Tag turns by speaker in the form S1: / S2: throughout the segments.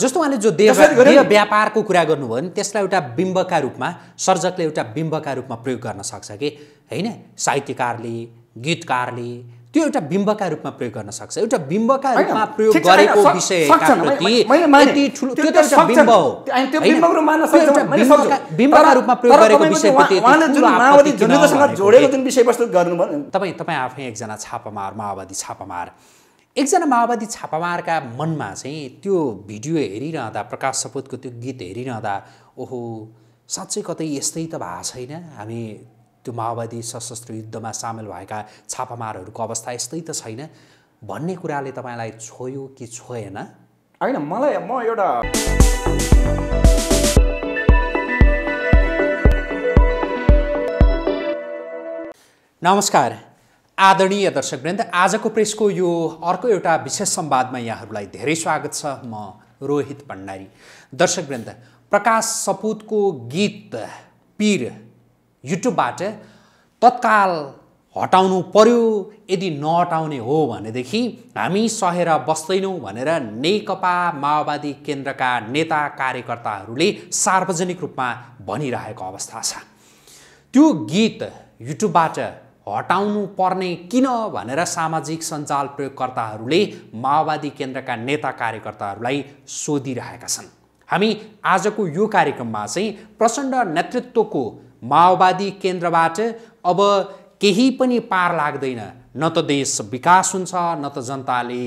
S1: जस्तो उहाँले जो देह व्यापारको कुरा गर्नुभयो भने त्यसलाई एउटा बिम्बका रूपमा सर्जकले एउटा बिम्बका रूपमा प्रयोग गर्न सक्छ कि होइन साहित्यकारले गीतकारले त्यो एउटा बिम्बका रूपमा प्रयोग गर्न सक्छ एउटा बिम्बका रूपमा प्रयोग गरेको विषय तपाईँ तपाईँ आफै एकजना छापामार माओवादी छापामार एकजना माओवादी छापामारका मनमा चाहिँ त्यो भिडियो हेरिरहँदा प्रकाश सपुतको त्यो गीत हेरिरहँदा ओहो साँच्चै कतै यस्तै त भएको छैन हामी त्यो माओवादी सशस्त्र युद्धमा सामेल भएका छापामारहरूको अवस्था यस्तै त छैन भन्ने कुराले तपाईँलाई छोयो कि छोएन होइन मलाई म एउटा नमस्कार आदरणीय दर्शकवृन्द आजको प्रेसको यो अर्को एउटा विशेष संवादमा यहाँहरूलाई धेरै स्वागत छ म रोहित भण्डारी दर्शकवृन्द प्रकाश सपुतको गीत पीर युट्युबबाट तत्काल हटाउनु पर्यो यदि नहटाउने हो भनेदेखि हामी सहेर बस्दैनौँ भनेर नेकपा माओवादी केन्द्रका नेता कार्यकर्ताहरूले सार्वजनिक रूपमा भनिरहेको अवस्था छ त्यो गीत युट्युबबाट हटाउनु पर्ने किन भनेर सामाजिक सञ्जाल प्रयोगकर्ताहरूले माओवादी केन्द्रका नेता कार्यकर्ताहरूलाई सोधिरहेका छन् हामी आजको यो कार्यक्रममा चाहिँ प्रचण्ड नेतृत्वको माओवादी केन्द्रबाट अब केही पनि पार लाग्दैन न त देश विकास हुन्छ न त जनताले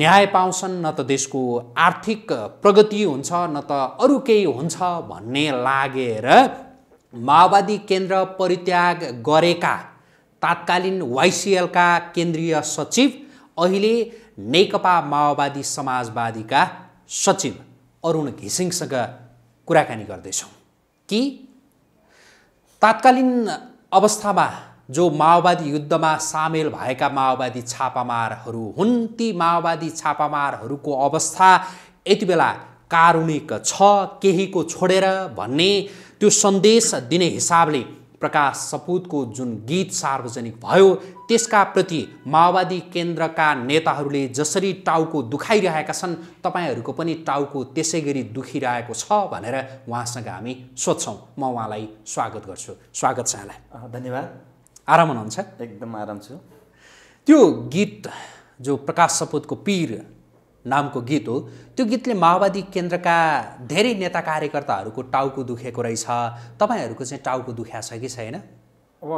S1: न्याय पाउँछन् न त देशको आर्थिक प्रगति हुन्छ न त अरू केही हुन्छ भन्ने लागेर माओवादी केन्द्र परित्याग गरेका तात्कालीन वाइसिएलका केन्द्रीय सचिव अहिले नेकपा माओवादी समाजवादीका सचिव अरुण घिसिङसँग कुराकानी गर्दैछौँ कि तात्कालीन अवस्थामा जो माओवादी युद्धमा सामेल भएका माओवादी छापामारहरू हुन् ती माओवादी छापामारहरूको अवस्था यति बेला कारुणिक छ केहीको छोडेर भन्ने त्यो सन्देश दिने हिसाबले प्रकाश सपुतको जुन गीत सार्वजनिक भयो त्यसका प्रति माओवादी केन्द्रका नेताहरूले जसरी टाउको दुखाइरहेका छन् तपाईँहरूको पनि टाउको त्यसै गरी दुखिरहेको छ भनेर उहाँसँग हामी सोध्छौँ म उहाँलाई स्वागत गर्छु स्वागत छ यहाँलाई धन्यवाद आराम हुनुहुन्छ एकदम आराम छु त्यो गीत जो प्रकाश सपुतको पीर नामको गीत हो त्यो गीतले माओवादी केन्द्रका धेरै नेता कार्यकर्ताहरूको टाउको दुखेको रहेछ तपाईँहरूको चाहिँ टाउको दुख्या छ कि छैन
S2: अब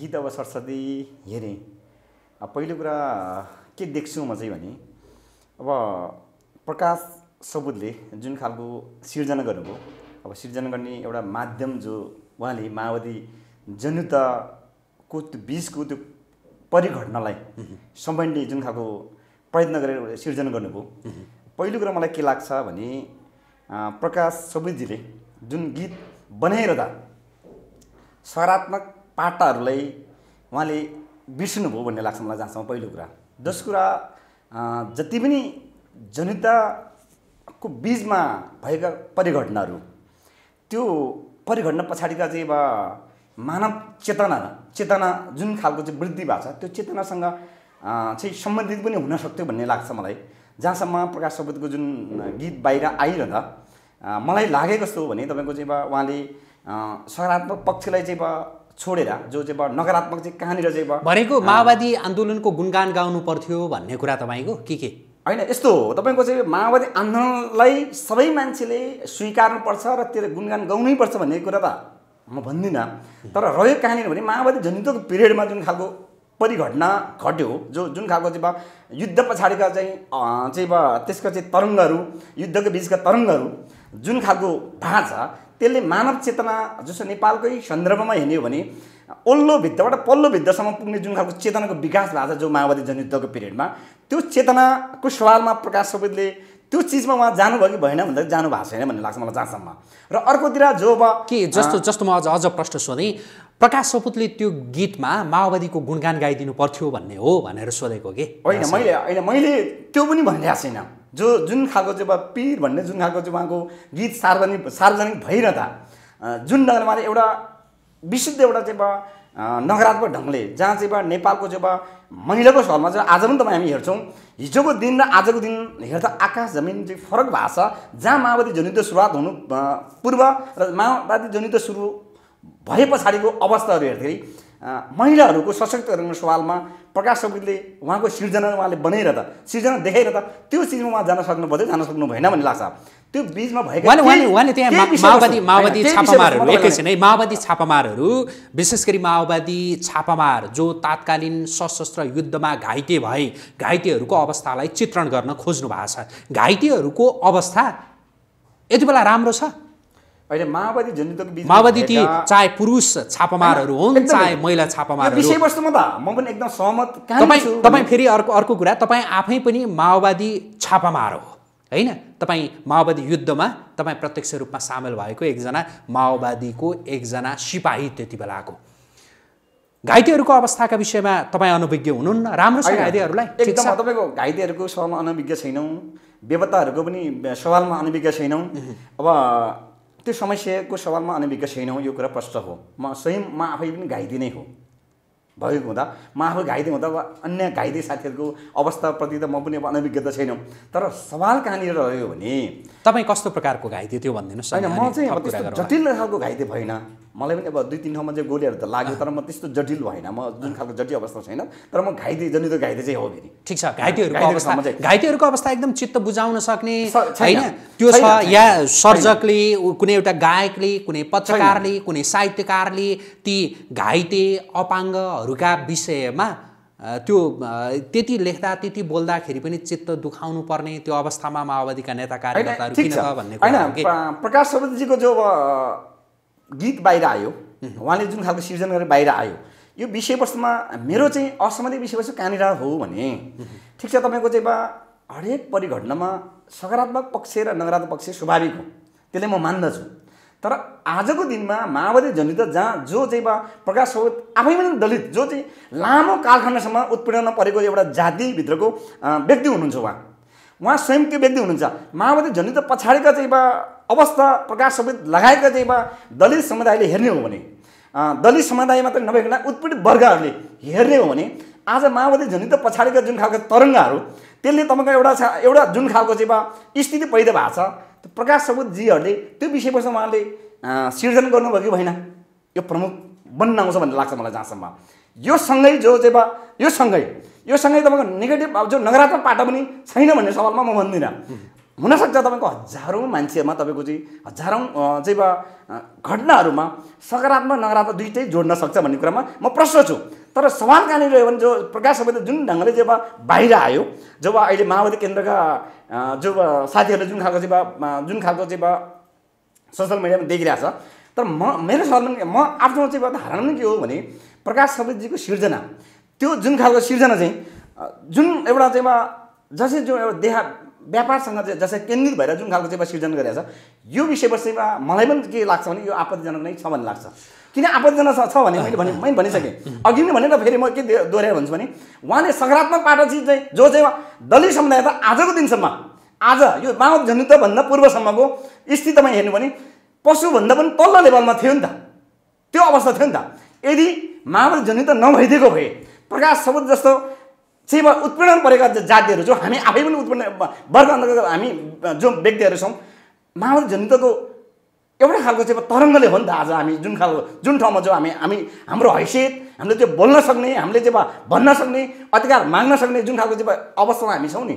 S2: गीत अब सरस्वती हेरेँ पहिलो कुरा के देख्छु म चाहिँ भने अब प्रकाश सबुतले जुन खालको सिर्जना गर्नुभयो अब सिर्जना गर्ने एउटा माध्यम जो उहाँले माओवादी जनताको त्यो बिचको त्यो परिघटनालाई सम्बन्धी जुन खालको प्रयत्न गरेर सिर्जना गर्नुभयो पहिलो कुरा मलाई के लाग्छ भने प्रकाश सौबितजीले जुन गीत बनाइरहँदा सकारात्मक पाटाहरूलाई उहाँले बिर्सिनुभयो भन्ने लाग्छ मलाई जहाँसम्म पहिलो कुरा दोस्रो कुरा जति पनि जनताको बिचमा भएका परिघटनाहरू त्यो परिघटना पछाडिका चाहिँ अब मानव चेतना चेतना जुन खालको चाहिँ वृद्धि भएको छ त्यो चेतनासँग चाहिँ सम्बन्धित पनि हुनसक्थ्यो भन्ने लाग्छ मलाई जहाँसम्म प्रकाश सपुतको जुन गीत बाहिर आइरहँदा मलाई लागेको जस्तो हो भने तपाईँको चाहिँ अब उहाँले सकारात्मक पक्षलाई चाहिँ अब छोडेर जो चाहिँ अब नकारात्मक चाहिँ कहाँनिर चाहिँ अब
S1: भनेको माओवादी आन्दोलनको गुणगान गाउनु पर्थ्यो भन्ने कुरा तपाईँको के के होइन यस्तो हो तपाईँको चाहिँ
S2: माओवादी आन्दोलनलाई सबै मान्छेले स्वीकार्नुपर्छ र त्यो गुणगान पर्छ भन्ने कुरा त म भन्दिनँ तर रह्यो कहाँनिर भने माओवादी जनयुद्धको पिरियडमा जुन खालको परिघटना घट्यो जो जुन खालको चाहिँ अब युद्ध पछाडिका चाहिँ चाहिँ अब त्यसको चाहिँ तरङ्गहरू युद्धको बिचका तरङ्गहरू जुन खालको भाँचा त्यसले मानव चेतना जस्तो नेपालकै सन्दर्भमा हेर्ने भने ओल्लो भित्रबाट पल्लो भित्रसम्म पुग्ने जुन खालको चेतनाको विकास भएको छ जो माओवादी जनयुद्धको पिरियडमा त्यो चेतनाको सवालमा प्रकाश सबैले
S1: त्यो चिजमा उहाँ जानुभयो कि भएन भन्दा जानु भएको छैन भन्ने लाग्छ मलाई जहाँसम्म र अर्कोतिर जो अब के जस्तो जस्तो म अझ अझ प्रश्न सोधेँ प्रकाश सपुतले त्यो गीतमा माओवादीको गुणगान गाइदिनु पर्थ्यो भन्ने हो भनेर सोधेको कि होइन मैले होइन मैले त्यो पनि भनिरहेको छैन
S2: जो जुन खालको चाहिँ अब पिर भन्ने जुन खालको चाहिँ उहाँको गीत सार्वजनिक सार्वजनिक भइरहँदा जुन ढङ्गले उहाँले एउटा विशुद्ध एउटा चाहिँ अब नकारात्मक ढङ्गले जहाँ चाहिँ अब नेपालको चाहिँ अब महिलाको सहरमा चाहिँ आज पनि तपाईँ हामी हेर्छौँ हिजोको दिन र आजको दिन हेर्दा आकाश जमिन चाहिँ फरक भएको छ जहाँ माओवादी जनयुद्ध सुरुवात हुनु पूर्व र माओवादी जनयुद्ध सुरु भए पछाडिको अवस्थाहरू हेर्दाखेरि महिलाहरूको सशक्तिकरणको सवालमा प्रकाश समुद्रले उहाँको सिर्जना उहाँले बनाएर त सिर्जना देखेर त त्यो चिजमा उहाँ जान सक्नु पर्थ्यो
S1: जान सक्नु भएन भन्ने लाग्छ
S2: त्यो बिचमा भएको उहाँले माओवादी माओवादी छापामारहरू एकैछिन
S1: है माओवादी छापामारहरू विशेष गरी माओवादी छापामार जो तात्कालीन सशस्त्र युद्धमा घाइते भए घाइतेहरूको अवस्थालाई चित्रण गर्न खोज्नु भएको छ घाइतेहरूको अवस्था यति बेला राम्रो छ माओवादी बिच माओवादी चाहे पुरुष छापामारहरू हुन् चाहे महिला छापामारहरू विषयवस्तुमा
S2: त म पनि एकदम सहमत
S1: तपाईँ तपाईँ फेरि अर्को अर्को कुरा तपाईँ आफै पनि माओवादी छापामार हो होइन तपाईँ माओवादी युद्धमा तपाईँ प्रत्यक्ष रूपमा सामेल भएको एकजना माओवादीको एकजना सिपाही त्यति बेलाको घाइतेहरूको अवस्थाका विषयमा तपाईँ अनुभिज्ञ हुनुहुन्न राम्रो छ घाइतेहरूलाई तपाईँको
S2: घाइतेहरूको सवालमा अनुभिज्ञ छैनौँ बेपत्ताहरूको पनि सवालमा अनुभिज्ञ छैनौँ अब त्यो समस्याको सवालमा अनामिका छैनौँ यो कुरा प्रष्ट हो म स्वयं म आफै पनि घाइते नै हो भएको हुँदा म आफू घाइते हुँदा वा अन्य घाइते साथीहरूको अवस्थाप्रति त म पनि अब अनभिज्ञता छैनौँ तर सवाल कहाँनिर
S1: रह्यो भने तपाईँ कस्तो प्रकारको घाइते त्यो भनिदिनुहोस् होइन म चाहिँ जटिल
S2: खालको घाइते भएन मलाई पनि अब दुई तिन ठाउँमा चाहिँ गोलीहरू त लाग्यो तर म त्यस्तो जटिल भएन म जुन खालको जटिल अवस्था छैन तर
S1: म घाइते जनी त घाइते चाहिँ हो फेरि ठिक छ घाइतेहरूको अवस्था घाइतेहरूको अवस्था एकदम चित्त बुझाउन सक्ने छैन त्यो छ या सर्जकले कुनै एउटा गायकले कुनै पत्रकारले कुनै साहित्यकारले ती घाइते अपाङ्गहरूका विषयमा त्यो त्यति लेख्दा त्यति बोल्दाखेरि पनि चित्त दुखाउनु पर्ने त्यो अवस्थामा माओवादीका नेता कार्यकर्ताहरू किन भन्ने होइन
S2: प्रकाश सरजीको जो गीत बाहिर आयो उहाँले जुन खालको सिर्जन गरेर बाहिर आयो यो विषयवस्तुमा मेरो चाहिँ असम्बन्धित विषयवस्तु कहाँनिर हो भने ठिक छ तपाईँको चाहिँ बा हरेक परिघटनामा सकारात्मक पक्ष र नकारात्मक पक्ष स्वाभाविक हो त्यसले म मान्दछु तर आजको दिनमा माओवादी जनित जहाँ जो चाहिँ बा प्रकाश सौत आफै पनि दलित जो चाहिँ लामो कालखण्डसम्म उत्पीडनमा परेको एउटा जातिभित्रको व्यक्ति हुनुहुन्छ उहाँ उहाँ स्वयं त्यो व्यक्ति हुनुहुन्छ माओवादी जनित पछाडिका चाहिँ बा अवस्था प्रकाश समेत लगायतका चाहिँ दलित समुदायले हेर्ने हो भने दलित समुदाय मात्रै नभइकन उत्पीडित वर्गहरूले हेर्ने हो भने आज माओवादी त पछाडिका जुन खालको तरङ्गहरू त्यसले तपाईँको एउटा एउटा जुन खालको चाहिँ स्थिति पैदा भएको छ प्रकाश सबुतजीहरूले त्यो विषयवस्तु उहाँले सिर्जन गर्नुभयो कि होइन यो प्रमुख बन्न आउँछ भन्ने लाग्छ मलाई जहाँसम्म यो सँगै जो चाहिँ बा यो सँगै यो सँगै तपाईँको नेगेटिभ जो नकारात्मक पाटा पनि छैन भन्ने सवालमा म भन्दिनँ हुनसक्छ तपाईँको हजारौँ मान्छेमा तपाईँको चाहिँ हजारौँ चाहिँ वा घटनाहरूमा सकारात्मक नकारात्मक दुइटै जोड्न सक्छ भन्ने कुरामा म प्रश्न छु तर सवाल कहाँनिर रह्यो भने जो प्रकाश सबै जुन ढङ्गले जब बाहिर आयो जब अहिले माओवादी केन्द्रका जो साथीहरूले जुन खालको चाहिँ जुन खालको चाहिँ सोसियल मिडियामा देखिरहेको छ तर म मेरो सवाल पनि म आफ्नो चाहिँ धारणा पनि के हो भने प्रकाश सबैजीको सिर्जना त्यो जुन खालको सिर्जना चाहिँ जुन एउटा चाहिँ जसै जो एउटा देहा व्यापारसँग चाहिँ जसरी केन्द्रित भएर जुन खालको चाहिँ सिर्जना गरिरहेको छ यो विषयवस्तुमा मलाई पनि के लाग्छ भने यो आपत्तिजनक नै छ भन्ने लाग्छ किन आपत्तिजनक छ भने मैले भने मैले भनिसकेँ अघि नै भनेर फेरि म के दोहोऱ्याएर भन्छु भने उहाँले सकारात्मक पाटो चिज चाहिँ जो चाहिँ दलित समुदाय त आजको दिनसम्म आज यो माओ जनताभन्दा पूर्वसम्मको स्थिति तपाईँ हेर्नु भने पशुभन्दा पनि तल्लो लेभलमा थियो नि त त्यो अवस्था थियो नि त यदि माओवादी जनयुद्ध नभइदिएको भए प्रकाश सबुत जस्तो चाहिँ उत्पीडन परेका जातिहरू जो हामी आफै पनि उत्पीडन वर्ग अन्तर्गत हामी जो व्यक्तिहरू छौँ माओवादी जनताको एउटा खालको चाहिँ तरङ्गले हो नि त आज हामी जुन खालको जुन ठाउँमा जो हामी हामी हाम्रो हैसियत हामीले त्यो बोल्न सक्ने हामीले चाहिँ भन्न सक्ने अधिकार माग्न सक्ने जुन खालको चाहिँ अवस्थामा हामी छौँ नि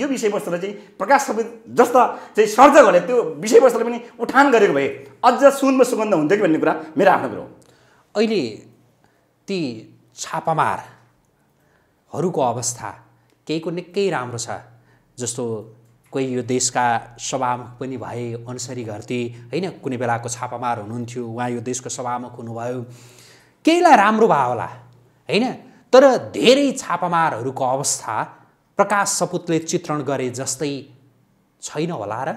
S2: यो विषयवस्तुलाई चाहिँ प्रकाश सबै जस्ता चाहिँ सर्जकहरूले त्यो विषयवस्तुलाई पनि उठान गरेको भए अझ सुनमा सुगन्ध हुन्थ्यो कि भन्ने
S1: कुरा मेरो आफ्नो कुरो अहिले ती छापामार हरूको अवस्था केहीको निकै राम्रो छ जस्तो कोही यो देशका सभामुख पनि भए अनुसरी घरती होइन कुनै बेलाको छापामार हुनुहुन्थ्यो उहाँ यो देशको सभामुख हुनुभयो केहीलाई राम्रो भयो होला होइन तर धेरै छापामारहरूको अवस्था प्रकाश सपुतले चित्रण गरे जस्तै छैन होला र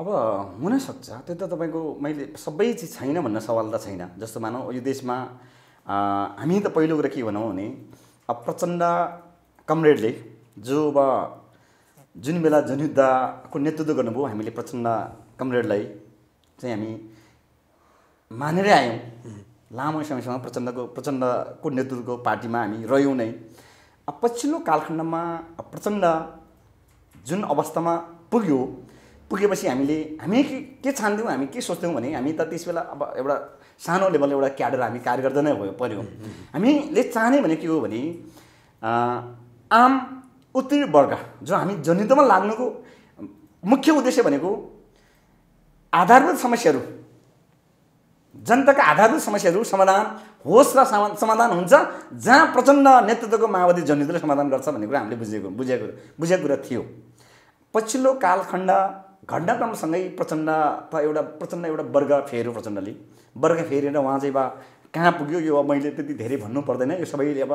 S2: अब हुनसक्छ त्यो त तपाईँको मैले सबै चिज छैन भन्ने सवाल त छैन जस्तो मानौँ यो देशमा हामी त पहिलो कुरा के भनौँ भने प्रचण्ड कमरेडले जो अब जुन बेला जनयुद्धको नेतृत्व गर्नुभयो हामीले प्रचण्ड कमरेडलाई चाहिँ हामी मानेरै आयौँ लामो समयसम्म प्रचण्डको प्रचण्डको नेतृत्वको पार्टीमा हामी रह्यौँ नै पछिल्लो कालखण्डमा प्रचण्ड जुन अवस्थामा पुग्यो पुगेपछि हामीले हामी के के छान्थ्यौँ हामी के सोच्थ्यौँ भने हामी त त्यस बेला अब एउटा सानो लेभल एउटा क्याडर हामी कार्य गर्दै नै भयो पऱ्यो हामीले चाहने भने के हो भने आम उत्तीर्ण वर्ग जो हामी जनयुद्धमा लाग्नुको मुख्य उद्देश्य भनेको आधारभूत समस्याहरू जनताका आधारभूत समस्याहरू समाधान होस् र समाधान हुन्छ जहाँ प्रचण्ड नेतृत्वको माओवादी जनयुद्धले समाधान गर्छ भन्ने कुरा हामीले बुझेको बुझेको बुझेको कुरा थियो पछिल्लो कालखण्ड घण्टाक्रमसँगै प्रचण्ड त एउटा प्रचण्ड एउटा वर्ग फेर्यो प्रचण्डले वर्ग फेरेर उहाँ चाहिँ बा कहाँ पुग्यो यो अब मैले त्यति धेरै भन्नु पर्दैन यो सबैले अब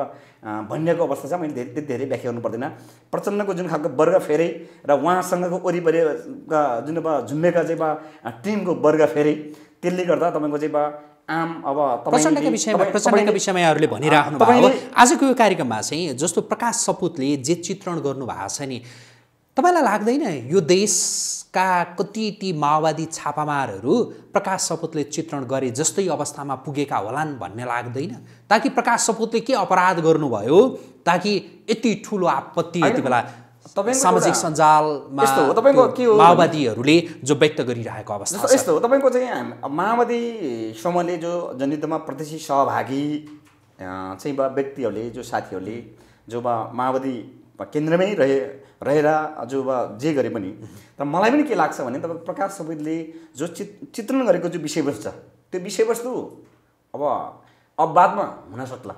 S2: भनिएको अवस्था छ मैले धेरै त्यति धेरै व्याख्या गर्नु पर्दैन प्रचण्डको जुन खालको वर्ग फेरे र उहाँसँगको वरिपरि जुन अब झुम्बेका चाहिँ बा टिमको वर्ग फेरे त्यसले गर्दा तपाईँको चाहिँ
S1: बा आम अब प्रचण्डका विषयमा प्रचण्डका विषयमा यहाँहरूले भनिराख्नु भएको आजको यो कार्यक्रममा चाहिँ जस्तो प्रकाश सपुतले जे चित्रण गर्नुभएको छ नि तपाईँलाई लाग्दैन यो देशका कति ती माओवादी छापामारहरू प्रकाश सपुतले चित्रण गरे जस्तै अवस्थामा पुगेका होलान् भन्ने लाग्दैन ताकि प्रकाश सपुतले के अपराध गर्नुभयो ताकि यति ठुलो आपत्ति यति बेला सामाजिक सञ्जालमा तपाईँको के हो माओवादीहरूले जो व्यक्त गरिरहेको अवस्था यस्तो
S2: हो तपाईँको चाहिँ माओवादी समूहले जो जनयुद्धमा प्रत्यक्ष सहभागी चाहिँ व्यक्तिहरूले जो साथीहरूले जो माओवादी केन्द्रमै रहे रहेर अजुबा जे गरे पनि तर मलाई पनि के लाग्छ भने तपाईँको प्रकाश सबैले जो चित चित्रण गरेको जो विषयवस्तु छ त्यो विषयवस्तु अब अपवादमा हुनसक्ला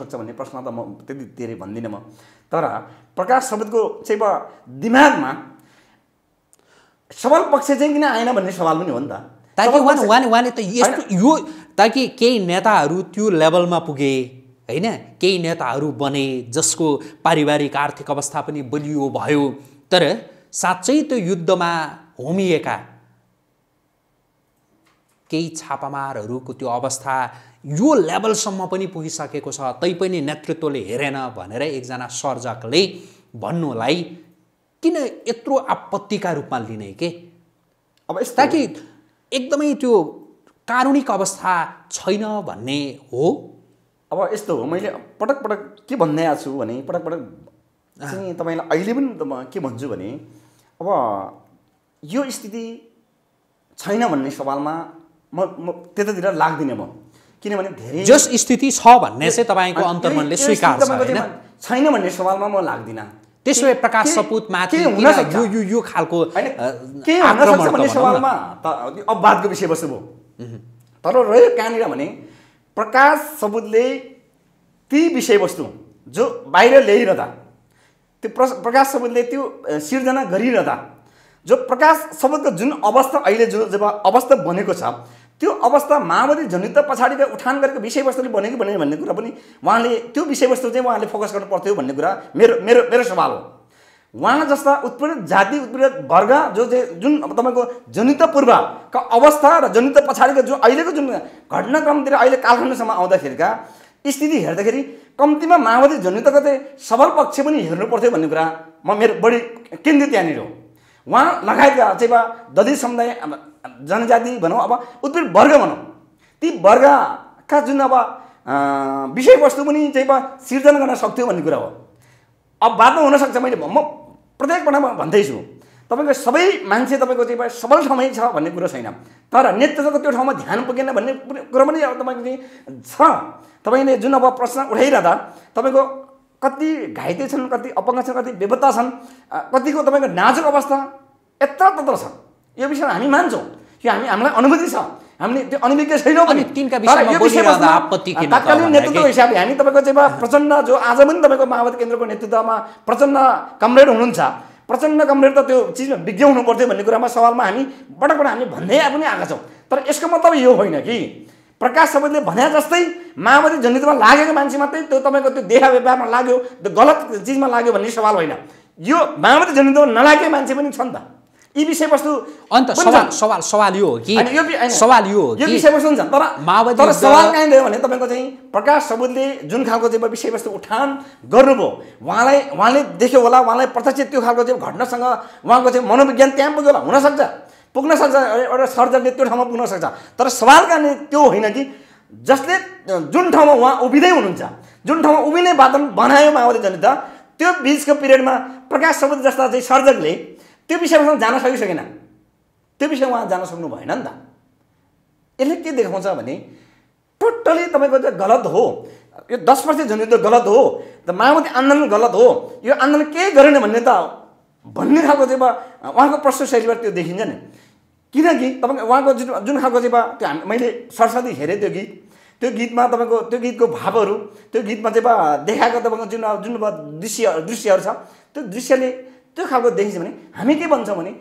S2: सक्छ भन्ने प्रश्न त म त्यति धेरै भन्दिनँ म तर प्रकाश सबैको चाहिँ अब दिमागमा
S1: सबल पक्ष चाहिँ किन आएन भन्ने सवाल पनि हो नि त ताकि उहाँले त यस्तो यो ताकि केही नेताहरू त्यो लेभलमा पुगे होइन केही नेताहरू बने जसको पारिवारिक आर्थिक अवस्था पनि बलियो भयो तर साँच्चै त्यो युद्धमा होमिएका केही छापामारहरूको त्यो अवस्था यो लेभलसम्म पनि पुगिसकेको छ तैपनि नेतृत्वले हेरेन भनेर एकजना सर्जकले भन्नुलाई किन यत्रो आपत्तिका रूपमा लिने के अब यस्ता कि एकदमै त्यो कारुणिक अवस्था छैन भन्ने हो अब यस्तो हो मैले पटक पटक के
S2: भन्दै आएको छु भने पटक पटक चाहिँ तपाईँलाई अहिले पनि म के भन्छु भने अब यो स्थिति छैन भन्ने सवालमा म म त्यतातिर लाग्दिनँ म किनभने धेरै जस
S1: स्थिति छ भन्ने चाहिँ तपाईँको अन्तर्मनले स्वीकार
S2: छैन भन्ने सवालमा म लाग्दिनँ त्यसो भए प्रकाश सपुत माथि
S1: यो खालको के भन्ने सवालमा
S2: अब बादको विषयवस्तु
S1: भयो
S2: तर रह्यो कहाँनिर भने प्रकाश सबुदले ती विषयवस्तु जो बाहिर ल्याइरहँदा त्यो प्र प्रकाश सबुदले त्यो सिर्जना गरिरहँदा जो प्रकाश सबुदको जुन अवस्था अहिले जो जब अवस्था बनेको छ त्यो अवस्था माओवादी जनयुद्ध पछाडिको उठान गरेको विषयवस्तुले बनेको बने भन्ने कुरा पनि उहाँले त्यो विषयवस्तु चाहिँ उहाँले फोकस गर्नु पर्थ्यो भन्ने कुरा मेरो मेरो मेरो सवाल हो उहाँ जस्ता उत्पीडित जाति उत्पीडित वर्ग जो चाहिँ जुन अब तपाईँको जनित पूर्वका अवस्था र जनित पछाडिको जो अहिलेको जुन घटनाक्रमतिर अहिले कालखण्डसम्म आउँदाखेरिका स्थिति हेर्दाखेरि कम्तीमा माओवादी जनयुद्धको चाहिँ सबल पक्ष पनि हेर्नु पर्थ्यो भन्ने कुरा म मेरो बढी केन्द्रित त्यहाँनिर हो उहाँ लगायतका चाहिँ दलित समुदाय जनजाति भनौँ अब उत्पीडित वर्ग भनौँ ती वर्गका जुन अब विषयवस्तु पनि चाहिँ सिर्जना गर्न सक्थ्यो भन्ने कुरा हो अब बादमा हुनसक्छ मैले म प्रत्येक प्रत्येकपल्ट म भन्दैछु तपाईँको सबै मान्छे तपाईँको चाहिँ सबल ठाउँमै छ भन्ने कुरो छैन तर नेतृत्वको त्यो ठाउँमा ध्यान पुगेन भन्ने कुरो पनि अब तपाईँको चाहिँ छ तपाईँले जुन अब प्रश्न उठाइरहँदा तपाईँको कति घाइते छन् कति अपङ्ग छन् कति बेबत्ता छन् कतिको तपाईँको नाजुक अवस्था यत्र तत्र छ यो विषयमा हामी मान्छौँ यो हामी हामीलाई अनुभूति छ हामीले त्यो अनिविज्ञ छैनौँ तत्कालीन नेतृत्वको हिसाबले हामी तपाईँको चाहिँ प्रचण्ड जो आज पनि तपाईँको माओवादी केन्द्रको नेतृत्वमा प्रचण्ड कमरेड हुनुहुन्छ प्रचण्ड कमरेड त त्यो चिजमा विज्ञ हुनु पर्थ्यो भन्ने कुरामा सवालमा हामी पटक पटक हामी भन्दै पनि आएका छौँ तर यसको मतलब यो होइन कि प्रकाश सबैले भने जस्तै माओवादी जनयुद्धमा लागेको मान्छे मात्रै त्यो तपाईँको त्यो देहा व्यवहारमा लाग्यो त्यो गलत चिजमा लाग्यो भन्ने सवाल होइन यो माओवादी जनयुद्धमा नलागेको मान्छे पनि छन् त यी विषयवस्तु अन्त सवाल
S1: सवाल सवाल यो हो कि सवाल यो हो विषयवस्तु हुन्छ तर माओवादी तर सवाल कहीँ गयो
S2: भने तपाईँको चाहिँ प्रकाश सबुतले जुन खालको चाहिँ विषयवस्तु उठान गर्नुभयो उहाँलाई उहाँले देख्यो होला उहाँलाई प्रत्यक्ष त्यो खालको चाहिँ घटनासँग उहाँको चाहिँ मनोविज्ञान त्यहाँ पुग्यो होला हुनसक्छ पुग्न सक्छ एउटा सर्जनले त्यो ठाउँमा पुग्न सक्छ तर सवाल कहाँ त्यो होइन कि जसले जुन ठाउँमा उहाँ उभिँदै हुनुहुन्छ जुन ठाउँमा उभिने वातावरण बनायो माओवादी जनता त्यो बिचको पिरियडमा प्रकाश सबुद जस्ता चाहिँ सर्जकले त्यो विषयमा जान सकिसकेन त्यो विषयमा उहाँ जान सक्नु भएन नि त यसले के देखाउँछ भने टोटली तपाईँको चाहिँ गलत हो यो दस वर्ष जनयुद्ध गलत हो त माओवादी आन्दोलन गलत हो यो आन्दोलन केही गरेन भन्ने त भन्ने खालको चाहिँ उहाँको प्रश्न शैलीबाट त्यो देखिन्छ नि किनकि तपाईँको उहाँको जुन जुन खालको चाहिँ त्यो हामी मैले सरस्वती हेरेँ त्यो गीत त्यो गीतमा तपाईँको त्यो गीतको भावहरू त्यो गीतमा चाहिँ देखाएको तपाईँको जुन जुन दृश्य दृश्यहरू छ त्यो दृश्यले त्यो खालको देखिन्छ भने हामी के भन्छौँ भने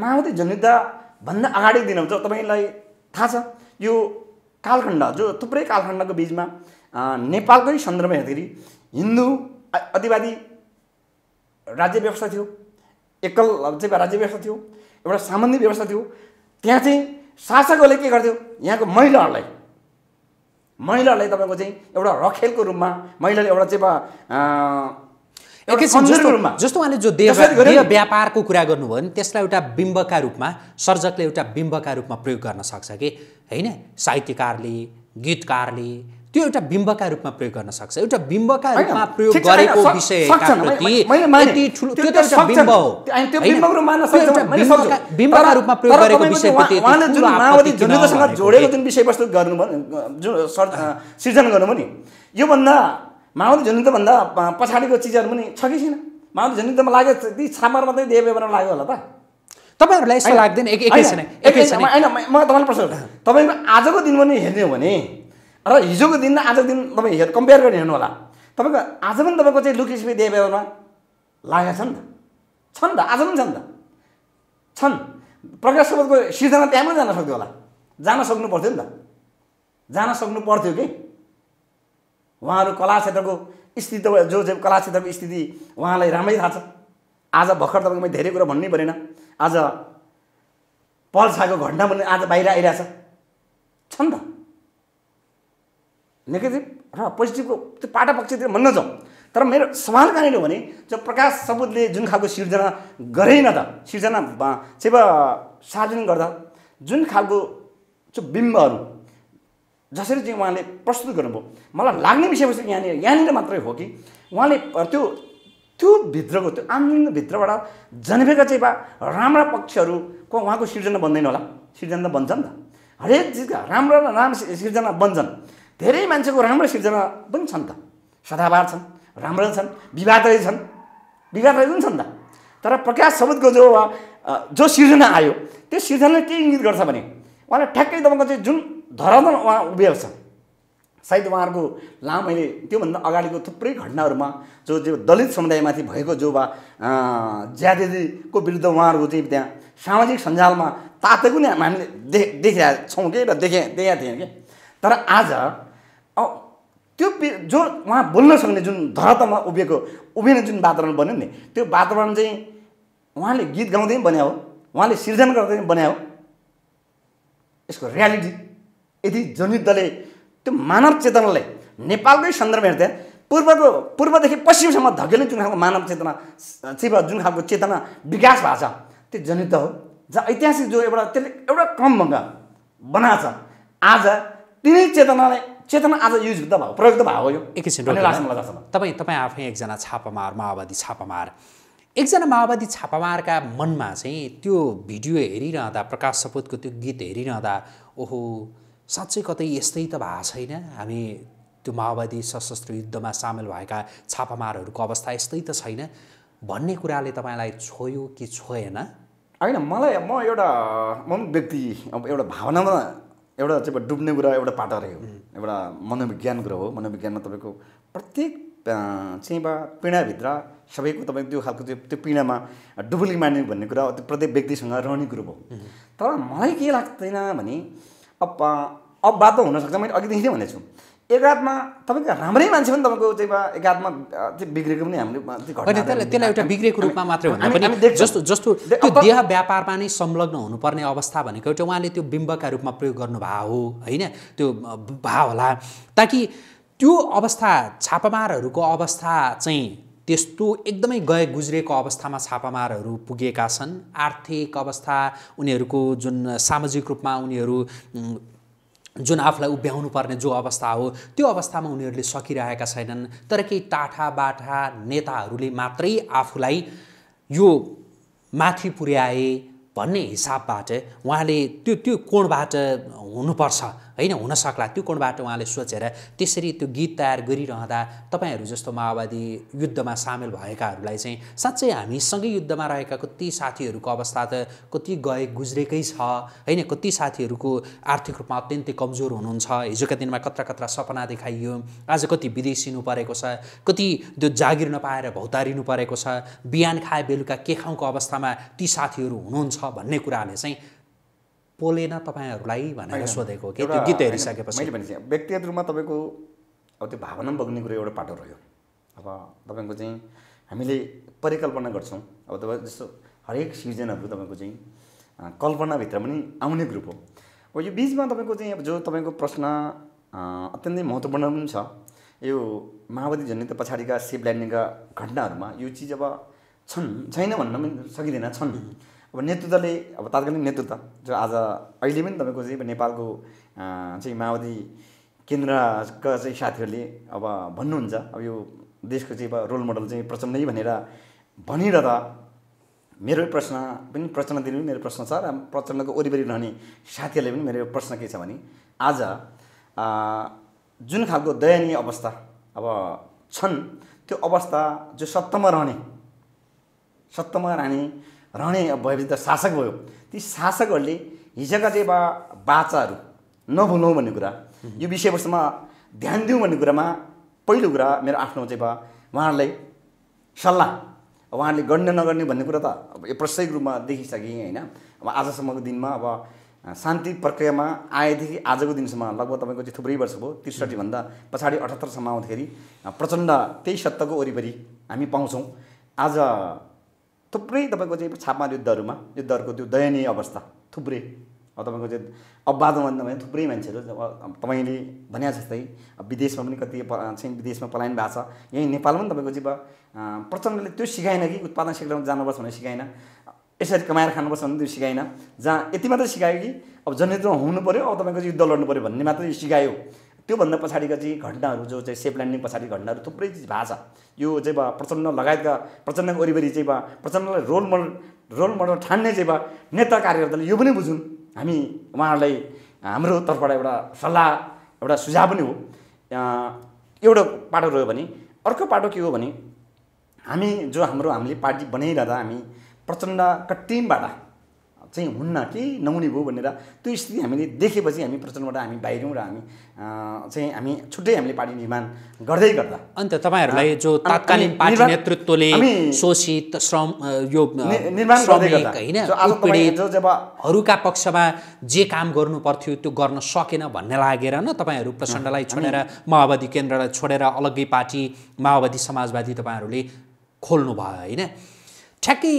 S2: माओवादी जनयुद्धभन्दा अगाडि दिन हुन्छ तपाईँलाई थाहा छ यो कालखण्ड जो थुप्रै कालखण्डको बिचमा नेपालकै सन्दर्भ हेर्दाखेरि हिन्दू अतिवादी राज्य व्यवस्था थियो एकल चाहिँ राज्य व्यवस्था थियो एउटा सामान्य व्यवस्था थियो त्यहाँ चाहिँ शासकहरूले के गर्थ्यो यहाँको महिलाहरूलाई महिलाहरूलाई तपाईँको चाहिँ एउटा रखेलको रूपमा महिलाले एउटा
S1: चाहिँ जस्तो उहाँले जो देह व्यापारको कुरा गर्नुभयो भने त्यसलाई एउटा बिम्बका रूपमा सर्जकले एउटा बिम्बका रूपमा प्रयोग गर्न सक्छ कि होइन साहित्यकारले गीतकारले त्यो एउटा बिम्बका रूपमा प्रयोग गर्न सक्छ एउटा बिम्बका रूपमा प्रयोग गरेको विषय जोडेको
S2: गर्नुभयो नि योभन्दा त भन्दा पछाडिको चिजहरू पनि छ कि छैन माओवादी म लाग्यो ती छापर मात्रै देव व्यवहार लाग्यो होला त तपाईँहरूलाई यस्तो लाग्दैन होइन म तपाईँलाई प्रश्न तपाईँको आजको दिन पनि हेर्ने हो भने र हिजोको दिन र आजको दिन तपाईँ हेर कम्पेयर गरेर हेर्नु होला तपाईँको आज पनि तपाईँको चाहिँ लुक स्पी देव व्यवहारमा लागेको छ नि त छ नि त आज पनि छन् त छन् प्रकाश सबको सिर्जना त्यहाँ पनि जान सक्थ्यो होला जान सक्नु पर्थ्यो नि त जान सक्नु पर्थ्यो कि उहाँहरू कला क्षेत्रको स्थिति जो जो कला क्षेत्रको स्थिति उहाँलाई राम्रै थाहा छ आज भर्खर तपाईँको मैले धेरै कुरा भन्नै परेन आज पर्साको घटना पनि आज बाहिर आइरहेछ छ नि त नेगेटिभ र पोजिटिभको त्यो पाटा पक्षतिर भन्न जाउँ तर मेरो सवाल कहाँनिर हो भने जो प्रकाश सबुतले जुन खालको सिर्जना गरेन त सिर्जना चाहिँ सार्वजनिक गर्दा जुन खालको जो बिम्बहरू जसरी चाहिँ उहाँले प्रस्तुत गर्नुभयो मलाई लाग्ने विषयवस्तु यहाँनिर यहाँनिर मात्रै हो कि उहाँले त्यो त्यो भित्रको त्यो आन्दोलनभित्रबाट जन्मेका चाहिँ बा राम्रा पक्षहरूको उहाँको सिर्जना बन्दैन होला सिर्जना बन्छ नि त हरेक चिजका राम्रा र राम सिर्जना बन्छन् धेरै मान्छेको राम्रो सिर्जना पनि छन् त सदाबार छन् राम्रा छन् विवाद छन् विवाद पनि छन् त तर प्रकाश सबुतको जो जो सिर्जना आयो त्यो सिर्जनाले के इङ्गित गर्छ भने उहाँले ठ्याक्कै तपाईँको चाहिँ जुन धराधर उहाँ उभिहाल्छ सायद उहाँहरूको लामो मैले त्योभन्दा अगाडिको थुप्रै घटनाहरूमा जो जो दलित समुदायमाथि भएको जो वा ज्यादेजीको विरुद्ध उहाँहरूको चाहिँ त्यहाँ सामाजिक सञ्जालमा तातेको नै हामीले दे देखिरहेको छौँ कि र देखे देखेका थियौँ कि तर आज त्यो जो उहाँ बोल्न सक्ने जुन धरातलमा उभिएको उभिने जुन वातावरण बन्यो नि त्यो वातावरण चाहिँ उहाँले गीत गाउँदै पनि बनायो उहाँले सिर्जना गर्दै पनि बनायो यसको रियालिटी यदि जनयुद्धले त्यो मानव चेतनालाई नेपालकै सन्दर्भ हेर्दा पूर्वको पूर्वदेखि पश्चिमसम्म धकेल्ने जुन खालको मानव चेतना शिव जुन खालको चेतना विकास भएको छ त्यो जनयुद्ध हो जहाँ ऐतिहासिक जो एउटा त्यसले एउटा क्रमभङ्ग बनाएको छ आज
S1: तिनै चेतनालाई चेतना आज युज त भएको प्रयोग त भएको यो एकैछिन तपाईँ तपाईँ आफै एकजना छापामार माओवादी छापामार एकजना माओवादी छापामारका मनमा चाहिँ त्यो भिडियो हेरिरहँदा प्रकाश सपुतको त्यो गीत हेरिरहँदा ओहो साँच्चै कतै यस्तै त भएको छैन हामी त्यो माओवादी सशस्त्र युद्धमा सामेल भएका छापामारहरूको अवस्था यस्तै त छैन भन्ने कुराले तपाईँलाई छोयो कि छोएन
S2: होइन मलाई म एउटा म व्यक्ति अब एउटा भावनामा एउटा चाहिँ डुब्ने कुरा एउटा पाटरै हो एउटा मनोविज्ञान कुरो हो मनोविज्ञानमा तपाईँको प्रत्येक चाहिँ पीडाभित्र सबैको तपाईँको त्यो खालको त्यो त्यो पीडामा डुबुली मान्यो भन्ने कुरा त्यो प्रत्येक व्यक्तिसँग रहने कुरो हो तर मलाई के लाग्दैन भने अब अब बात त हुनसक्छ मैले अघिदेखि नै भनेको छु एकाधमा तपाईँको राम्रै मान्छे पनि तपाईँको चाहिँ एकाधमा चाहिँ बिग्रेको पनि हामीले त्यसलाई
S1: एउटा बिग्रेको रूपमा मात्रै भन्दा जस्तो जस्तो त्यो देह व्यापारमा नै संलग्न हुनुपर्ने अवस्था भनेको एउटा उहाँले त्यो बिम्बका रूपमा प्रयोग गर्नुभएको हो होइन त्यो भा होला ताकि त्यो अवस्था छापामारहरूको अवस्था चाहिँ त्यस्तो एकदमै गए गुज्रेको अवस्थामा छापामारहरू पुगेका छन् आर्थिक अवस्था उनीहरूको जुन सामाजिक रूपमा उनीहरू जुन आफूलाई उभ्याउनु पर्ने जो अवस्था हो त्यो अवस्थामा उनीहरूले सकिरहेका छैनन् तर केही टाठा बाठा नेताहरूले मात्रै आफूलाई यो माथि पुर्याए भन्ने हिसाबबाट उहाँले त्यो त्यो कोणबाट हुनुपर्छ होइन हुनसक्ला त्यो कोणबाट उहाँले सोचेर त्यसरी त्यो गीत तयार गरिरहँदा तपाईँहरू जस्तो माओवादी युद्धमा सामेल भएकाहरूलाई चाहिँ साँच्चै हामीसँगै युद्धमा रहेका कति साथीहरूको अवस्था त कति गए गुज्रेकै छ होइन कति साथीहरूको आर्थिक रूपमा अत्यन्तै कमजोर हुनुहुन्छ हिजोका दिनमा कत्रा कत्रा सपना देखाइयो आज कति विदेशिनु परेको छ कति त्यो जागिर नपाएर भौतारिनु परेको छ बिहान खाए बेलुका के खाउँको अवस्थामा ती साथीहरू हुनुहुन्छ भन्ने कुराले चाहिँ पोलेन तपाईँहरूलाई भनेर सोधेको के त्यो गीत हेरिसकेपछि मैले भने
S2: व्यक्तिगत रूपमा तपाईँको अब त्यो भावना बग्ने कुरो एउटा पाटो रह्यो अब तपाईँको चाहिँ हामीले परिकल्पना गर्छौँ अब तपाईँ जस्तो हरेक सिजनहरू तपाईँको चाहिँ कल्पनाभित्र पनि आउने ग्रुप हो अब यो बिचमा तपाईँको चाहिँ अब जो तपाईँको प्रश्न अत्यन्तै महत्त्वपूर्ण पनि छ यो माओवादी झन्डित पछाडिका सिप ल्यान्डिङका घटनाहरूमा यो चिज अब छन् छैन भन्न पनि सकिँदैन छन् अब नेतृत्वले अब तात्कालिक नेतृत्व जो आज अहिले पनि तपाईँको चाहिँ नेपालको चाहिँ माओवादी केन्द्रका चाहिँ साथीहरूले अब भन्नुहुन्छ अब यो देशको चाहिँ अब रोल मोडल चाहिँ प्रचण्ड नै भनेर भनिरहँदा मेरो प्रश्न पनि दिनु पनि मेरो प्रश्न छ र प्रचण्डको वरिपरि रहने साथीहरूले पनि मेरो प्रश्न के छ भने आज जुन खालको दयनीय अवस्था अब छन् त्यो अवस्था जो सत्तामा रहने सत्तामा रहने रहने भएपछि त शासक भयो ती शासकहरूले हिजोका चाहिँ बा बाचाहरू नभुलौँ भन्ने कुरा यो विषयवस्तुमा ध्यान दिउँ भन्ने कुरामा पहिलो कुरा मेरो आफ्नो चाहिँ बा उहाँहरूलाई सल्लाह उहाँहरूले गर्ने नगर्ने भन्ने कुरा त अब यो प्रत्येक रूपमा देखिसकेँ होइन अब आजसम्मको दिनमा अब शान्ति प्रक्रियामा आएदेखि आजको दिनसम्म लगभग तपाईँको चाहिँ थुप्रै वर्ष भयो त्रिसठीभन्दा पछाडि अठहत्तरसम्म आउँदाखेरि प्रचण्ड त्यही सत्तको वरिपरि हामी पाउँछौँ आज थुप्रै तपाईँको चाहिँ छापमा युद्धहरूमा युद्धहरूको त्यो दयनीय अवस्था थुप्रै अब तपाईँको चाहिँ अपवादमा भन्दा भने थुप्रै मान्छेहरू तपाईँले भने जस्तै विदेशमा पनि कति चाहिँ विदेशमा पलायन भएको छ यहीँ नेपालमा पनि तपाईँको चाहिँ प्रचण्डले त्यो सिकाएन कि उत्पादन सेक्टरमा जानुपर्छ भनेर सिकाएन यसरी कमाएर खानुपर्छ भने त्यो सिकाएन जहाँ यति मात्रै सिकायो कि अब जनयुद्धमा हुनु पऱ्यो अब तपाईँको युद्ध लड्नु पऱ्यो भन्ने मात्रै सिकायो त्योभन्दा पछाडिका चाहिँ घटनाहरू जो चाहिँ सेफ ल्यान्डिङ पछाडि घटनाहरू थुप्रै भएको छ यो चाहिँ भयो प्रचण्ड लगायतका प्रचण्डको वरिपरि चाहिँ भयो प्रचण्डलाई रोल मोडल रोल मोडल ठान्ने चाहिँ भयो नेता कार्यकर्ताले यो पनि बुझौँ हामी उहाँहरूलाई हाम्रो तर्फबाट एउटा सल्लाह एउटा सुझाव पनि हो एउटा पाटो रह्यो भने अर्को पाटो के हो भने हामी जो हाम्रो हामीले पार्टी बनाइरहँदा हामी प्रचण्डका टिमबाट चाहिँ हुन्न कि नहुने भयो भनेर त्यो स्थिति हामीले देखेपछि हामी प्रचण्डबाट हामी बाहिरौँ र हामी चाहिँ हामी छुट्टै हामीले पार्टी निर्माण गर्दै गर्दा
S1: अन्त तपाईँहरूलाई जो तात्कालीन पार्टी नेतृत्वले शोषित श्रम यो निर्माण होइन पक्षमा जे काम गर्नु पर्थ्यो त्यो गर्न सकेन भन्ने लागेर न तपाईँहरू प्रचण्डलाई छोडेर माओवादी केन्द्रलाई छोडेर अलग्गै पार्टी माओवादी समाजवादी तपाईँहरूले खोल्नु भयो होइन ठ्याक्कै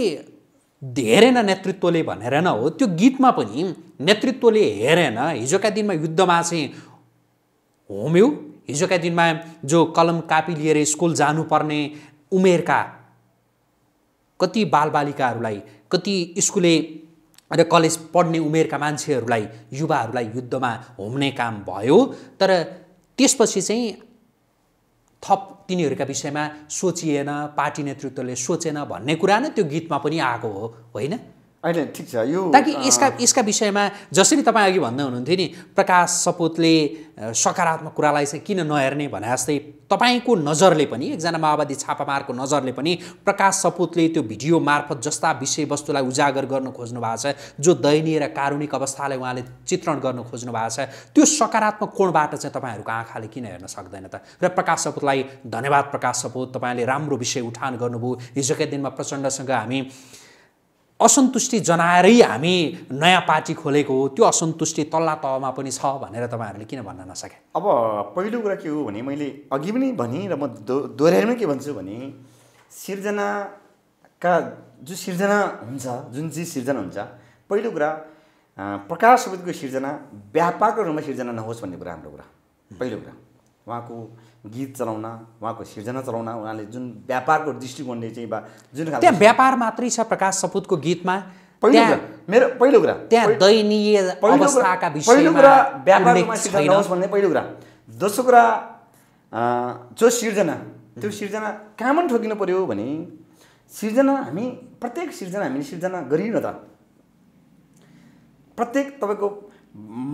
S1: हेरेन नेतृत्वले भनेर न हो त्यो गीतमा पनि नेतृत्वले हेरेन हिजोका दिनमा युद्धमा चाहिँ होम्यो हिजोका दिनमा जो कलम कापी लिएर स्कुल जानुपर्ने उमेरका कति बालबालिकाहरूलाई कति स्कुले र कलेज पढ्ने उमेरका मान्छेहरूलाई युवाहरूलाई युद्धमा होम्ने काम भयो तर त्यसपछि चाहिँ थप तिनीहरूका विषयमा सोचिएन पार्टी नेतृत्वले सोचेन भन्ने कुरा नै त्यो गीतमा पनि आएको हो होइन अहिले ठिक छ यो ताकि यसका uh, यसका विषयमा जसरी तपाईँ अघि भन्दै हुनुहुन्थ्यो नि प्रकाश सपुतले सकारात्मक कुरालाई चाहिँ किन नहेर्ने भने जस्तै तपाईँको नजरले पनि एकजना माओवादी छापामारको नजरले पनि प्रकाश सपुतले त्यो भिडियो मार्फत जस्ता विषयवस्तुलाई उजागर गर्न खोज्नु भएको छ जो दयनीय र कारुणिक अवस्थालाई उहाँले चित्रण गर्न खोज्नु भएको छ त्यो सकारात्मक कोणबाट चाहिँ तपाईँहरूको आँखाले किन हेर्न सक्दैन त र प्रकाश सपुतलाई धन्यवाद प्रकाश सपुत तपाईँले राम्रो विषय उठान गर्नुभयो हिजोकै दिनमा प्रचण्डसँग हामी असन्तुष्टि जनाएरै हामी नयाँ पार्टी खोलेको हो त्यो असन्तुष्टि तल्ला तहमा पनि छ भनेर तपाईँहरूले किन भन्न नसके
S2: अब पहिलो कुरा के हो भने मैले अघि पनि भनेँ र म दो के भन्छु भने सिर्जनाका जो सिर्जना हुन्छ जुन चाहिँ सिर्जना हुन्छ पहिलो कुरा प्रकाश सुविधको सिर्जना व्यापक रूपमा सिर्जना नहोस् भन्ने कुरा हाम्रो कुरा पहिलो कुरा उहाँको गीत चलाउन उहाँको सिर्जना चलाउन उहाँले जुन
S1: व्यापारको दृष्टिकोणले चाहिँ वा जुन त्यहाँ व्यापार मात्रै छ प्रकाश सपुतको गीतमा मेरो पहिलो कुरा त्यहाँ दयनीय पहिलो कुरा व्यापारमा
S2: भन्ने पहिलो कुरा दोस्रो कुरा जो सिर्जना त्यो सिर्जना कामन ठोकिनु पऱ्यो भने सिर्जना हामी प्रत्येक सिर्जना हामीले सिर्जना गरिन त प्रत्येक तपाईँको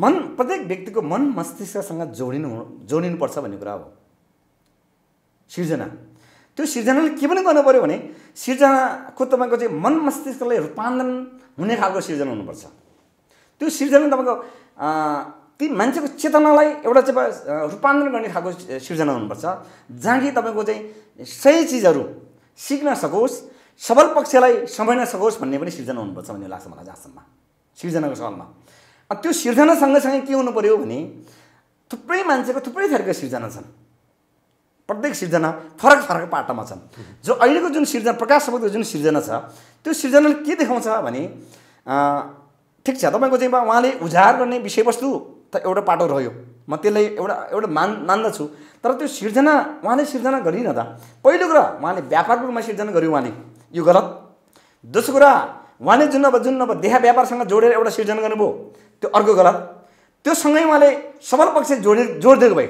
S2: मन प्रत्येक व्यक्तिको मन मस्तिष्कसँग जोडिनु जोडिनुपर्छ भन्ने कुरा हो सिर्जना त्यो सिर्जनाले के पनि गर्नु पऱ्यो भने सिर्जनाको तपाईँको चाहिँ मन मस्तिष्कलाई रूपान्तरण हुने खालको सिर्जना हुनुपर्छ त्यो सिर्जना तपाईँको ती मान्छेको चेतनालाई एउटा चाहिँ रूपान्तरण गर्ने खालको सिर्जना हुनुपर्छ जहाँ कि तपाईँको चाहिँ सही चिजहरू सिक्न सकोस् सबल पक्षलाई सम्हाल्न सकोस् भन्ने पनि सिर्जना हुनुपर्छ भन्ने लाग्छ मलाई जहाँसम्म सिर्जनाको सवालमा त्यो सिर्जना सँगसँगै के हुनु पऱ्यो भने थुप्रै मान्छेको थुप्रै थरीका सिर्जना छन् प्रत्येक सिर्जना फरक फरक पाटामा छन् जो अहिलेको जुन सिर्जना प्रकाश शब्दको जुन सिर्जना छ त्यो सिर्जनाले के देखाउँछ भने ठिक छ तपाईँको चाहिँ उहाँले उजार गर्ने विषयवस्तु त एउटा पाटो रह्यो म त्यसलाई एउटा एउटा मान मान्दछु तर त्यो सिर्जना उहाँले सिर्जना गरिरहँदा पहिलो कुरा उहाँले व्यापारको रूपमा सिर्जना गर्यो उहाँले यो गलत दोस्रो कुरा उहाँले जुन अब जुन अब देहा व्यापारसँग जोडेर एउटा सिर्जना गर्नुभयो त्यो अर्को गलत सँगै उहाँले सबल पक्ष जोडे जोडिदिएको भए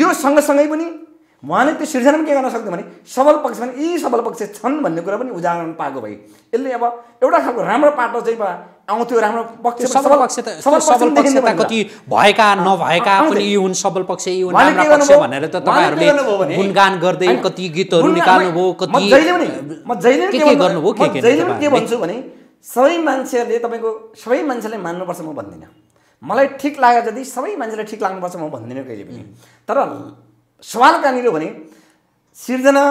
S2: यो सँगसँगै पनि उहाँले त्यो सिर्जना के गर्न सक्थ्यो भने सबल पक्ष भने यी सबल पक्ष छन् भन्ने कुरा पनि उदाहरण पाएको भए यसले अब एउटा खालको राम्रो पाटो चाहिँ आउँथ्यो राम्रो पक्ष सबल पक्ष सबल पक्ष कति
S1: भएका नभएका पनि यी हुन् सबल पक्ष यी हुन् राम्रो पक्ष भनेर त तपाईँहरूले गुणगान गर्दै कति गीतहरू निकाल्नुभयो कति म जहिले पनि के गर्नुभयो के के भन्छु भने
S2: सबै मान्छेहरूले तपाईँको सबै मान्छेले मान्नुपर्छ म भन्दिनँ मलाई ठिक लाग्यो जति सबै मान्छेलाई ठिक लाग्नुपर्छ म भन्दिनँ कहिले पनि तर सवाल कहाँनिर भने सिर्जना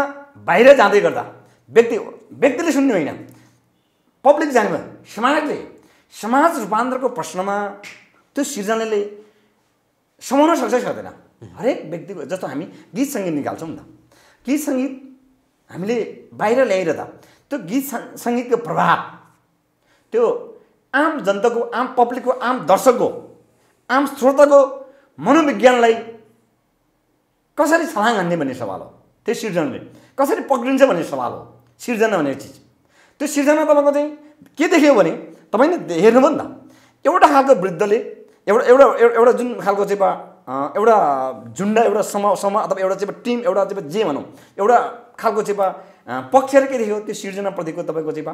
S2: बाहिर जाँदै गर्दा व्यक्ति व्यक्तिले सुन्ने होइन पब्लिक जाने भयो समाजले समाज रूपान्तरको प्रश्नमा त्यो सिर्जनाले समाउन सक्छ सक्दैन हरेक व्यक्तिको जस्तो हामी गीत सङ्गीत निकाल्छौँ नि त गीत सङ्गीत हामीले बाहिर ल्याइरहँदा त्यो गीत सङ्गीतको प्रभाव त्यो आम जनताको आम पब्लिकको आम दर्शकको आम श्रोताको मनोविज्ञानलाई कसरी छलाङ हान्ने भन्ने सवाल हो त्यो सिर्जनाले कसरी पक्रिन्छ भन्ने सवाल हो सिर्जना भन्ने चिज त्यो सिर्जना तपाईँको चाहिँ के देख्यो भने तपाईँले हेर्नुभयो नि त एउटा खालको वृद्धले एउटा एउटा एउटा जुन खालको चाहिँ एउटा झुन्डा एउटा समूह अथवा एउटा चाहिँ टिम एउटा चाहिँ जे भनौँ एउटा खालको चाहिँ पक्षहरू के थियो त्यो सिर्जनाप्रतिको तपाईँको चाहिँ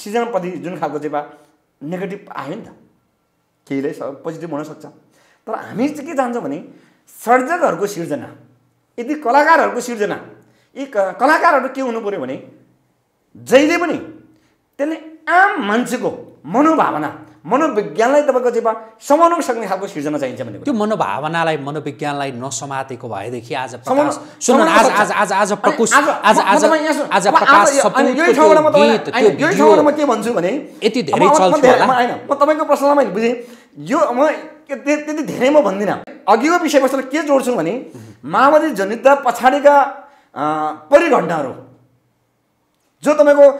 S2: सिर्जनाप्रति जुन खालको चाहिँ नेगेटिभ आयो नि त केहीले पोजिटिभ हुनसक्छ तर हामी चाहिँ के जान्छौँ भने सर्जकहरूको सिर्जना यदि कलाकारहरूको सिर्जना यी कलाकारहरू के हुनु पऱ्यो भने जहिले पनि त्यसले आम मान्छेको मनोभावना मनोविज्ञानलाई तपाईँको जीवन समाउन सक्ने खालको सिर्जना चाहिन्छ भनेको
S1: त्यो मनोभावनालाई मनोविज्ञानलाई नसमातेको भएदेखि आज ठाउँमा म
S2: के भन्छु भने यति धेरै होइन म तपाईँको प्रश्नलाई मैले बुझेँ यो म त्यति धेरै म भन्दिनँ अघिको विषयवस्तुलाई के जोड्छु भने माओवादी जनयुद्ध पछाडिका परिघटनाहरू जो तपाईँको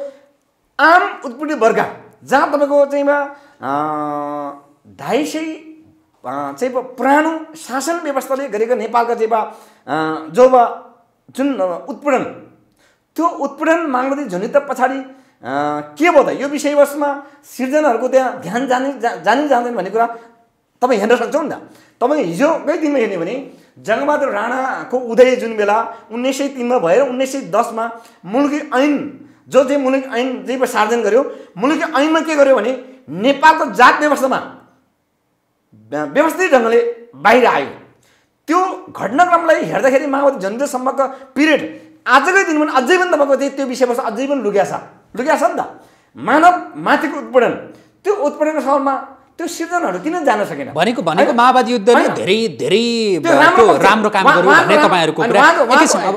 S2: आम उत्पीडित वर्ग जहाँ तपाईँको चाहिँमा ढाई सय चाहिँ पुरानो शासन व्यवस्थाले गरेको नेपालको चाहिँ जब जुन उत्पीडन त्यो उत्पीडन माग्दै झुनित पछाडि के भयो त यो विषयवस्तुमा सिर्जनाहरूको त्यहाँ ध्यान जाने जाने जाँदैन भन्ने कुरा तपाईँ हेर्न सक्छौ नि त तपाईँले हिजोकै दिनमा हेर्ने भने जङ्गबहादुर राणाको उदय जुन बेला उन्नाइस सय तिनमा भएर उन्नाइस सय दसमा मुलुकी ऐन जो चाहिँ मुलुक ऐन जे सार्जन गर्यो मुलुक ऐनमा के गर्यो भने नेपालको जात व्यवस्थामा व्यवस्थित ढङ्गले बाहिर आयो त्यो घटनाक्रमलाई हेर्दाखेरि माओवादी जनतासम्मको पिरियड आजकै दिनमा अझै पनि तपाईँको चाहिँ त्यो विषयवस्तु अझै पनि लुक्या छ लुक्या छ नि त मानव माथिको उत्पीडन त्यो उत्पीडनको सवालमा त्यो सिजनहरू किन जान सकेन भनेको भनेको माओवादी युद्धले धेरै
S1: धेरै राम्रो काम गर्यो भन्ने तपाईँहरूको कुरा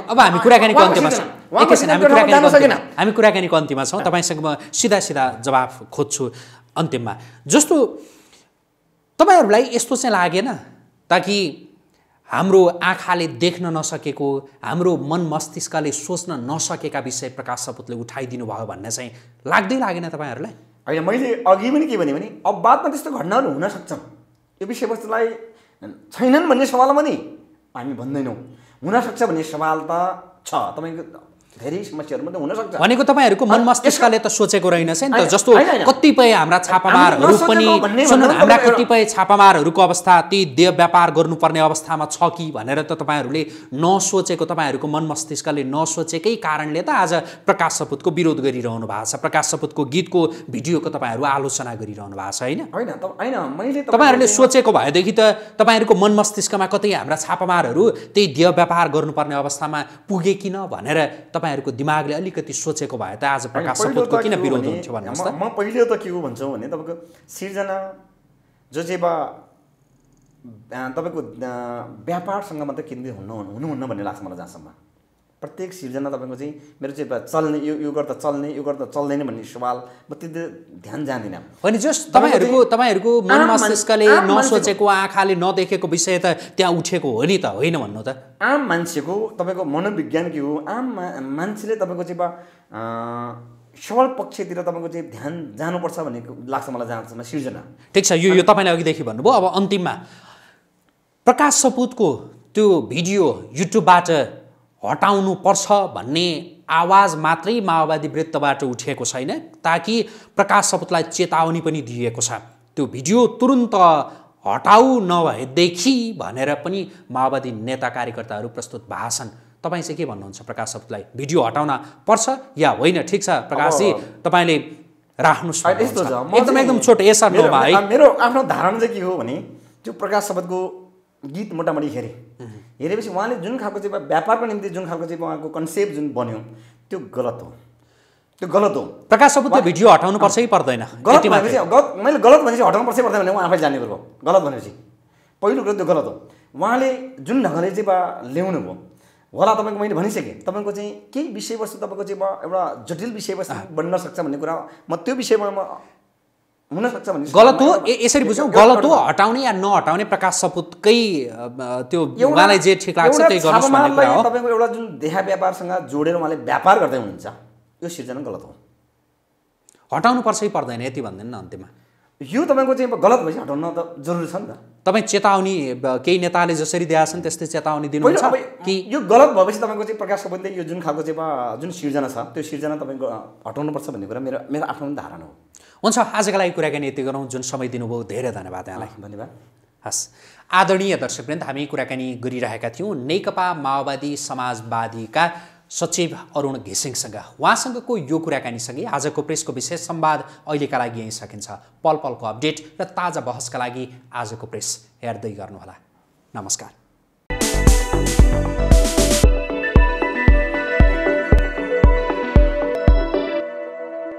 S1: अब हामी कुराकानीको अन्त्यमा छौँ एकैछिन हामी कुराकानीको अन्त्यमा हामी कुराकानीको अन्त्यमा छौँ तपाईँसँग म सिधा सिधा जवाफ खोज्छु अन्तिममा जस्तो तपाईँहरूलाई यस्तो चाहिँ लागेन ताकि हाम्रो आँखाले देख्न नसकेको हाम्रो मन मस्तिष्कले सोच्न नसकेका विषय प्रकाश सपुतले उठाइदिनु भयो भन्ने चाहिँ लाग्दै लागेन तपाईँहरूलाई होइन मैले अघि पनि के भने अब बादमा त्यस्तो घटनाहरू हुन यो विषयवस्तुलाई
S2: छैनन् भन्ने सवालमा नि हामी भन्दैनौँ हुनसक्छ भन्ने सवाल त छ तपाईँको धेरै समस्याहरू पनि हुनसक्छ
S1: भनेको तपाईँहरूको मन मस्तिष्कले त सोचेको रहेनछ नि त जस्तो कतिपय हाम्रा छापामारहरू पनि हाम्रा कतिपय छापामारहरूको अवस्था ती देव व्यापार गर्नुपर्ने अवस्थामा छ कि भनेर त तपाईँहरूले नसोचेको तपाईँहरूको मन मस्तिष्कले नसोचेकै कारणले त आज प्रकाश सपुतको विरोध गरिरहनु भएको छ प्रकाश सपुतको गीतको भिडियोको तपाईँहरू आलोचना गरिरहनु भएको छ
S2: होइन होइन मैले तपाईँहरूले
S1: सोचेको भएदेखि त तपाईँहरूको मन मस्तिष्कमा कतै हाम्रा छापामारहरू त्यही देह व्यापार गर्नुपर्ने अवस्थामा पुगे किन भनेर तपाईँ तपाईँहरूको दिमागले अलिकति सोचेको भए त आज प्रकाश सपोतको किन विरोध हुन्थ्यो भन्नुहोस् त म
S2: पहिले त के हो भन्छु भने तपाईँको सिर्जना जो चाहिँ बा तपाईँको व्यापारसँग मात्रै केन्द्रित हुनु हुनुहुन्न भन्ने लाग्छ मलाई जहाँसम्म प्रत्येक सिर्जना तपाईँको चाहिँ मेरो चाहिँ चल्ने यो यो गर्दा चल्ने यो गर्दा चल्दैन भन्ने सवाल म त्यति ध्यान
S1: जाँदिनँ होइन जस तपाईँहरूको तपाईँहरूको मन मस्तिष्कले नसोचेको आँखाले नदेखेको विषय त त्यहाँ उठेको हो नि त होइन भन्नु त
S2: आम मान्छेको तपाईँको मनोविज्ञान के हो आम मान्छेले तपाईँको चाहिँ सबल पक्षतिर तपाईँको चाहिँ ध्यान जानुपर्छ भन्ने
S1: लाग्छ मलाई जान्छ सिर्जना ठिक छ यो यो तपाईँले अघिदेखि भन्नुभयो अब अन्तिममा प्रकाश सपुतको त्यो भिडियो युट्युबबाट हटाउनु पर्छ भन्ने आवाज मात्रै माओवादी वृत्तबाट उठेको छैन ताकि प्रकाश सपुतलाई चेतावनी पनि दिएको छ त्यो भिडियो तुरुन्त हटाउ नभएदेखि भनेर पनि माओवादी नेता कार्यकर्ताहरू प्रस्तुत भाषण तपाईँ चाहिँ के भन्नुहुन्छ प्रकाश सपुतलाई भिडियो हटाउन पर्छ या होइन ठिक छ प्रकाशजी तपाईँले राख्नुहोस् एकदम एकदम छोटो यसमा
S2: मेरो आफ्नो धारणा चाहिँ के हो भने त्यो प्रकाश सपतको गीत मोटामोटी हेरेँ हेरेपछि उहाँले जुन खालको चाहिँ व्यापारको निम्ति जुन खालको चाहिँ उहाँको कन्सेप्ट जुन बन्यो त्यो गलत हो त्यो गलत हो
S1: प्रकाश सबुत त्यो भिडियो हटाउनु पर्छ कि पर्दैन गलत भनेपछि
S2: गलत मैले गलत भनेपछि हटाउनु पर्छ पर्दैन भने उहाँ आफै जाने कुरो गलत भनेपछि पहिलो कुरो त्यो गलत हो उहाँले जुन ढङ्गले चाहिँ बा ल्याउनु भयो होला तपाईँको मैले भनिसकेँ तपाईँको चाहिँ केही विषयवस्तु तपाईँको चाहिँ म एउटा जटिल विषयवस्तु बन्न सक्छ भन्ने कुरा म त्यो विषयमा म हुनसक्छ भने गलत हो यसरी बुझ्यौ गलत हो
S1: हटाउने या नहटाउने प्रकाश सपुतकै त्यो उहाँलाई जे ठिक लाग्छ त्यही गर्नु भन्ने कुरा हो
S2: तपाईँको एउटा जुन देहा व्यापारसँग जोडेर
S1: उहाँले व्यापार गर्दै हुनुहुन्छ यो सिर्जना गलत हो हटाउनुपर्छ कि पर्दैन यति भन्दैन न अन्त्यमा यो तपाईँको चाहिँ गलत भएपछि हटाउन त जरुरी छ नि त तपाईँ चेतावनी केही नेताले जसरी दिएका छन् त्यस्तै चेतावनी दिनुहुन्छ कि यो गलत भएपछि तपाईँको चाहिँ प्रकाश सम्बन्धी यो जुन खालको चाहिँ जुन सिर्जना छ त्यो सिर्जना तपाईँको हटाउनुपर्छ भन्ने कुरा मेरो मेरो आफ्नो पनि धारणा हो हुन्छ आजका लागि कुराकानी यति गरौँ जुन समय दिनुभयो धेरै धन्यवाद यहाँलाई धन्यवाद हस् आदरणीय दर्शकवृन्द हामी कुराकानी गरिरहेका थियौँ नेकपा माओवादी समाजवादीका सचिव अरुण घिसिङसँग उहाँसँगको यो कुराकानीसँगै आजको प्रेसको विशेष संवाद अहिलेका लागि यहीँ सकिन्छ पल पलको अपडेट र ताजा बहसका लागि आजको प्रेस हेर्दै गर्नुहोला नमस्कार